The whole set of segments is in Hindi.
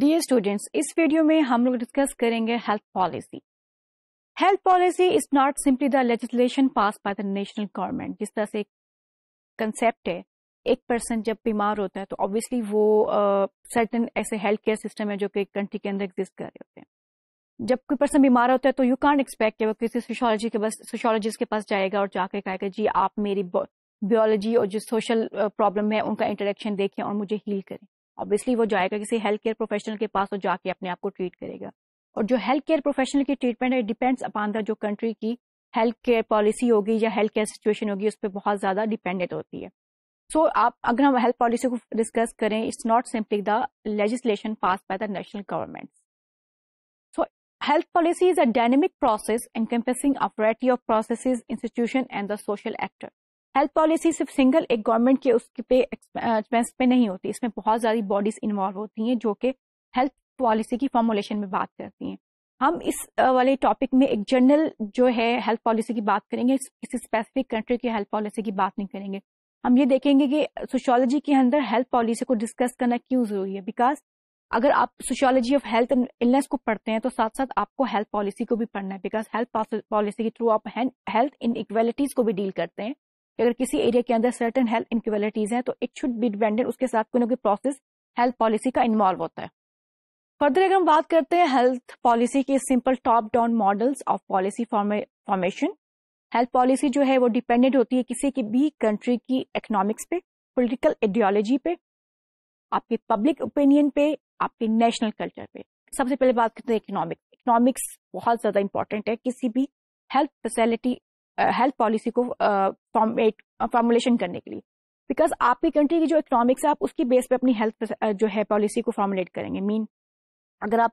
डियर स्टूडेंट्स इस वीडियो में हम लोग डिस्कस करेंगे health policy health policy is not simply the legislation pass by the national government जिस तरह से एक कंसेप्ट है एक पर्सन जब बीमार होता है तो ऑब्वियसली वो सर्टन uh, ऐसे हेल्थ केयर सिस्टम है जो कि कंट्री के अंदर एग्जिस्ट कर रहे होते हैं जब कोई पर्सन बीमार होता है तो यू कॉन्ट एक्सपेक्ट कि वो किसी सोशोलॉजी के पास सोशोलॉजिस्ट के पास जाएगा और जाकर कहेगा जी आप मेरी बायोलॉजी और जो सोशल प्रॉब्लम है उनका इंटरेक्शन देखें और मुझे हील करें ऑब्वियसली वो जाएगा किसी हेल्थ केयर प्रोफेशनल के पास और जाके अपने आप को ट्रीट करेगा और जो हेल्थ केयर प्रोफेशनल की ट्रीटमेंट है डिपेंड्स अपॉन द जो कंट्री की हेल्थ केयर पॉलिसी होगी या हेल्थ केयर सिचुएशन होगी उस पर बहुत ज़्यादा डिपेंडेंट होती है सो so, आप अगर हम हेल्थ पॉलिसी को डिस्कस करें it's not simply the legislation pass by the national government so health policy is a dynamic process encompassing a variety of process institution and the social actor health policy सिर्फ सिंगल एक गवर्नमेंट के उसके पे एक्सपेंस पे नहीं होती इसमें बहुत सारी बॉडीज इन्वॉल्व होती हैं जो कि हेल्थ पॉलिसी की फॉर्मुलेशन में बात करती हैं हम इस वाले टॉपिक में एक जनरल जो है हेल्थ पॉलिसी की बात करेंगे किसी स्पेसिफिक कंट्री की हेल्थ पॉलिसी की बात नहीं करेंगे हम ये देखेंगे कि सोशोलॉजी के अंदर हेल्थ पॉलिसी को डिस्कस करना क्यों जरूरी है बिकॉज अगर आप सोशोलॉजी ऑफ हेल्थ इलनेस को पढ़ते हैं तो साथ साथ आपको हेल्थ पॉलिसी को भी पढ़ना है बिकॉज हेल्थ पॉलिसी के थ्रू आप हेल्थ इन को भी डील करते हैं कि अगर किसी एरिया के अंदर सर्टन हेल्थ इनक्वलिटीज हैं तो इट शुड बी डिपेंडेंट उसके साथ कोई ना कोई प्रोसेस हेल्थ पॉलिसी का इन्वॉल्व होता है फर्दर अगर हम बात करते हैं हेल्थ पॉलिसी के simple top down models of policy formation health policy जो है वो डिपेंडेंट होती है किसी की भी कंट्री की इकोनॉमिक्स पे पॉलिटिकल आइडियोलॉजी पे आपके पब्लिक ओपिनियन पे आपके नेशनल कल्चर पे सबसे पहले बात करते हैं इकोनॉमिक इकोनॉमिक्स बहुत ज्यादा इंपॉर्टेंट है किसी भी हेल्थ फैसिलिटी हेल्थ पॉलिसी को फॉर्मुलेशन करने के लिए बिकॉज आपकी कंट्री की जो इकोनॉमिक्स है आप उसकी बेस पे अपनी हेल्थ जो है पॉलिसी को फॉर्मुलेट करेंगे मीन अगर आप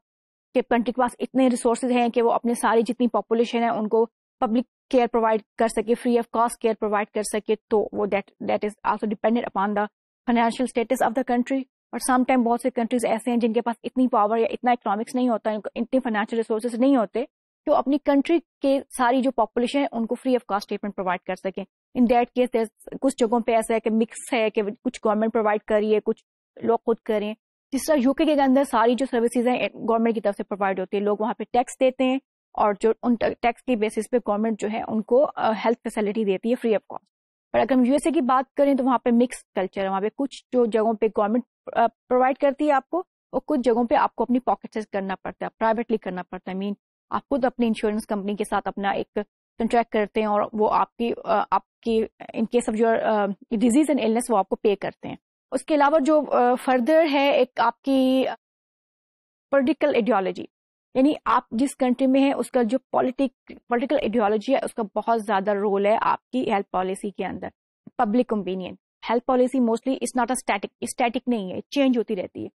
के कंट्री के पास इतने रिसोर्सेज हैं कि वो अपने सारी जितनी पॉपुलेशन है उनको पब्लिक केयर प्रोवाइड कर सके free of cost care provide कर सके तो वो that that is also dependent upon the financial status of the country और सम टाइम बहुत से कंट्रीज ऐसे हैं जिनके पास इतनी पावर या इतना इकोनॉमिक्स नहीं होता इतने फाइनेंशियल रिसोर्सेज नहीं होते तो अपनी कंट्री के सारी जो पॉपुलेशन है उनको free of cost treatment provide कर सकें इन दैट केस कुछ जगहों पे ऐसा है कि मिक्स है कि कुछ गवर्नमेंट प्रोवाइड करी है कुछ लोग खुद करें जिस तरह यूके के अंदर सारी जो सर्विसेज हैं गवर्नमेंट की तरफ से प्रोवाइड होती है लोग वहाँ पे टैक्स देते हैं और जो उन टैक्स की बेसिस पे गवर्नमेंट जो है उनको हेल्थ uh, फैसिलिटी देती है फ्री ऑफ कॉस्ट पर अगर हम यूएसए की बात करें तो वहाँ पे मिक्स कल्चर है वहाँ पे कुछ जो जगहों पे गवर्नमेंट प्रोवाइड करती है आपको और कुछ जगहों पे आपको अपनी पॉकेट से करना पड़ता है प्राइवेटली करना पड़ता है मीन आप खुद अपनी इंश्योरेंस कंपनी के साथ अपना एक कंट्रैक्ट करते हैं और वो आपकी आपकी in case of your disease and illness वो आपको पे करते हैं उसके अलावा जो फर्दर है एक आपकी पोलिटिकल आइडियोलॉजी यानी आप जिस कंट्री में है उसका जो पॉलिटिक पॉलिटिकल आइडियोलॉजी है उसका बहुत ज्यादा रोल है आपकी हेल्थ पॉलिसी के अंदर public opinion health policy mostly is not a static static नहीं है चेंज होती रहती है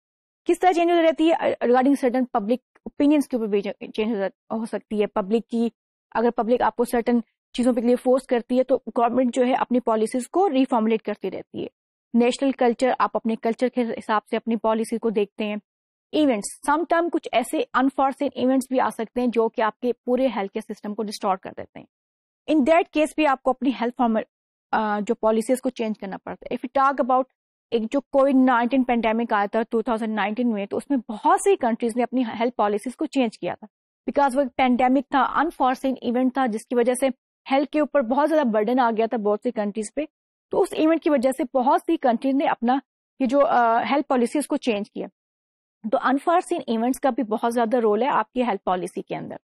किस तरह चेंज हो जाती है रिगार्डिंग सर्टन पब्लिक ओपिनियंस के ऊपर भी चेंज हो सकती है पब्लिक की अगर पब्लिक आपको सर्टन चीजों के लिए फोर्स करती है तो गवर्नमेंट जो है अपनी पॉलिसीज को रिफॉर्मुलेट करती रहती है नेशनल कल्चर आप अपने कल्चर के हिसाब से अपनी पॉलिसी को देखते हैं इवेंट्स समटाइम कुछ ऐसे अनफॉर्चुनेट इवेंट्स भी आ सकते हैं जो कि आपके पूरे हेल्थ केयर सिस्टम को डिस्टोर कर देते हैं इन दैट केस भी आपको अपनी हेल्थ फॉर्म जो पॉलिसीज को चेंज करना पड़ता है इफ यू टॉक अबाउट एक जो कोविड नाइन्टीन पेंडेमिक आया था 2019 में तो उसमें बहुत सी कंट्रीज ने अपनी हेल्थ पॉलिसीज को चेंज किया था बिकॉज वो एक पेंडेमिक था अनफॉर्सिन इवेंट था जिसकी वजह से हेल्थ के ऊपर बहुत ज्यादा बर्डन आ गया था बहुत सी कंट्रीज पे तो उस इवेंट की वजह से बहुत सी कंट्रीज ने अपना ये जो हेल्थ पॉलिसी उसको चेंज किया तो अनफॉर्सिन इवेंट्स का भी बहुत ज्यादा रोल है आपकी हेल्थ पॉलिसी के अंदर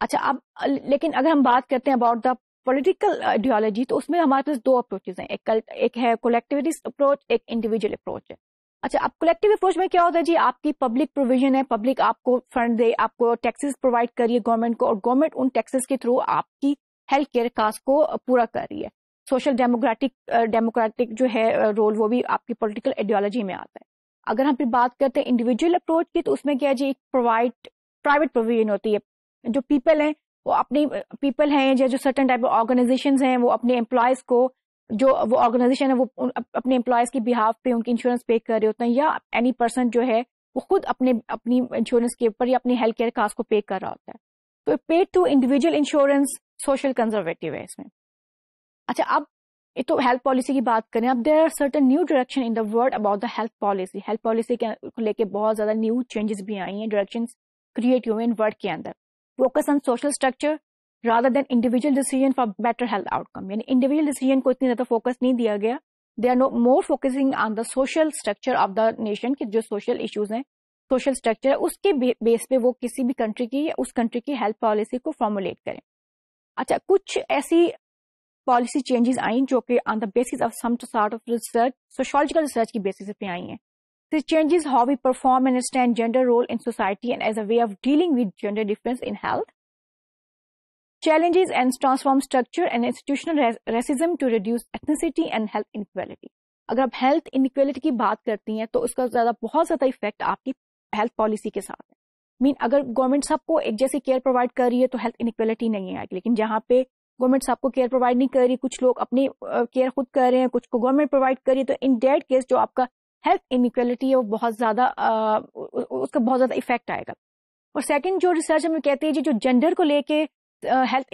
अच्छा अब लेकिन अगर हम बात करते हैं अबाउट द पॉलिटिकल आइडियोलॉजी तो उसमें हमारे पास दो अप्रोचेज हैं एक एक है कोलेक्टिविस्ट अप्रोच एक इंडिविजुअल अप्रोच है अच्छा अब कलेक्टिव अप्रोच में क्या होता है जी आपकी पब्लिक प्रोविजन है पब्लिक आपको फंड दे आपको टैक्सेस प्रोवाइड करिए गवर्नमेंट को और गवर्नमेंट उन टैक्सेस के थ्रू आपकी हेल्थ केयर कास्ट को पूरा कर रही है सोशल डेमोक्रेटिक डेमोक्रेटिक जो है रोल वो भी आपकी पॉलिटिकल आइडियोलॉजी में आता है अगर हम फिर बात करते हैं इंडिविजुअल अप्रोच की तो उसमें क्या है जी एक प्रोवाइड प्राइवेट प्रोविजन होती है जो पीपल हैं वो अपनी पीपल हैं या जो सर्टन टाइप ऑफ ऑर्गेनाइजेशन हैं वो अपने एम्प्लॉयज को जो वो ऑर्गेनाइजेशन है वो अपने एम्प्लॉयज की बिहाफ पे उनकी इंश्योरेंस पे कर रहे होते हैं या एनी पर्सन जो है वो खुद अपने अपनी इंश्योरेंस के ऊपर या अपने हेल्थ केयर कास्ट को पे कर रहा होता है तो paid to individual insurance social conservative है इसमें अच्छा अब ये तो हेल्थ पॉलिसी की बात करें अब there are certain new direction in the world about the health policy health policy के लेके बहुत ज्यादा न्यू चेंजेस भी आई हैं डायरेक्शन क्रिएट हुए इन वर्ल्ड के अंदर focus on social structure rather than individual decision for better health outcome यानी इंडिविजुअल डिसीजन को इतनी ज्यादा फोकस नहीं दिया गया they are no more focusing on the social structure of the nation के जो सोशल इश्यूज हैं सोशल स्ट्रक्चर है उसके बेस पे वो किसी भी कंट्री की या उस कंट्री की हेल्थ पॉलिसी को फॉर्मुलेट करें अच्छा कुछ ऐसी पॉलिसी चेंजेस आई जो कि on the basis of some of research sociological research की बेसिस पे आई हैं This changes how we perform and understand gender role in society and as a way of dealing with gender difference in health. Challenges and transform structure and institutional racism to reduce ethnicity and health inequality. अगर आप हेल्थ इनक्वेलिटी की बात करती हैं तो उसका ज्यादा बहुत ज्यादा इफेक्ट आपकी हेल्थ पॉलिसी के साथ है मीन अगर गवर्नमेंट सबको एक जैसी केयर प्रोवाइड कर रही है तो हेल्थ इनक्वेलिटी नहीं आएगी लेकिन जहाँ पे गवर्नमेंट सबको केयर प्रोवाइड नहीं कर रही कुछ लोग अपनी केयर खुद कर रहे हैं कुछ को गवर्नमेंट प्रोवाइड कर रही है तो इन डेट केस जो आपका हेल्थ इनिक्वलिटी है वो बहुत ज़्यादा उसका बहुत ज़्यादा इफेक्ट आएगा और सेकंड जो रिसर्च हमें कहते हैं जो जेंडर को लेके हेल्थ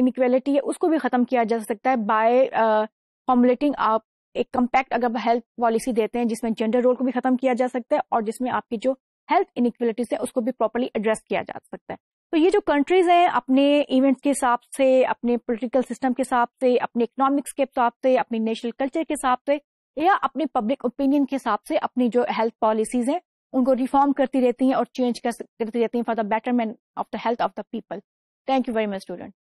इनिक्वेलिटी है उसको भी ख़त्म किया जा सकता है बाय फॉर्मुलेटिंग आप एक कम्पैक्ट अगर हेल्थ पॉलिसी देते हैं जिसमें जेंडर रोल को भी ख़त्म किया जा सकता है और जिसमें आपकी जो हेल्थ इनिक्वेलिटीज है उसको भी प्रॉपरली एड्रेस किया जा सकता है तो ये जो कंट्रीज हैं अपने इवेंट्स के हिसाब से अपने पॉलिटिकल सिस्टम के हिसाब से अपने इकोनॉमिक्स के हिसाब से अपने नेशनल कल्चर के हिसाब से या अपने पब्लिक ओपिनियन के हिसाब से अपनी जो हेल्थ पॉलिसीज हैं उनको रिफॉर्म करती रहती हैं और चेंज करती रहती हैं for the betterment of the health of the people thank you very much student